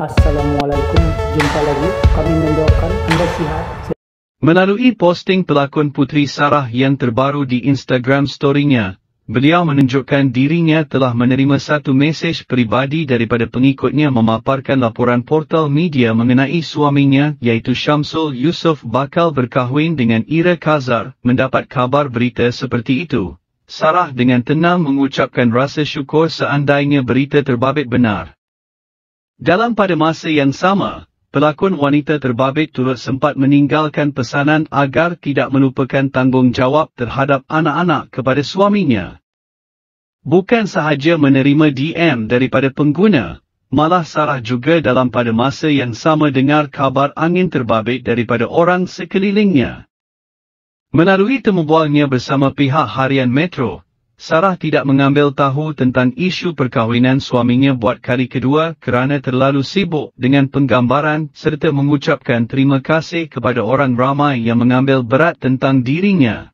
Assalamualaikum. Jumpa lagi. Kami mendoakan anda sihat. Melalui posting pelakon Putri Sarah yang terbaru di Instagram story-nya, beliau menunjukkan dirinya telah menerima satu mesej peribadi daripada pengikutnya memaparkan laporan portal media mengenai suaminya iaitu Syamsul Yusof bakal berkahwin dengan Ira Kazar mendapat kabar berita seperti itu. Sarah dengan tenang mengucapkan rasa syukur seandainya berita terbabit benar. Dalam pada masa yang sama, pelakon wanita terbabit turut sempat meninggalkan pesanan agar tidak melupakan tanggungjawab terhadap anak-anak kepada suaminya. Bukan sahaja menerima DM daripada pengguna, malah Sarah juga dalam pada masa yang sama dengar kabar angin terbabit daripada orang sekelilingnya. Melalui temubualnya bersama pihak harian Metro, Sarah tidak mengambil tahu tentang isu perkahwinan suaminya buat kali kedua kerana terlalu sibuk dengan penggambaran serta mengucapkan terima kasih kepada orang ramai yang mengambil berat tentang dirinya.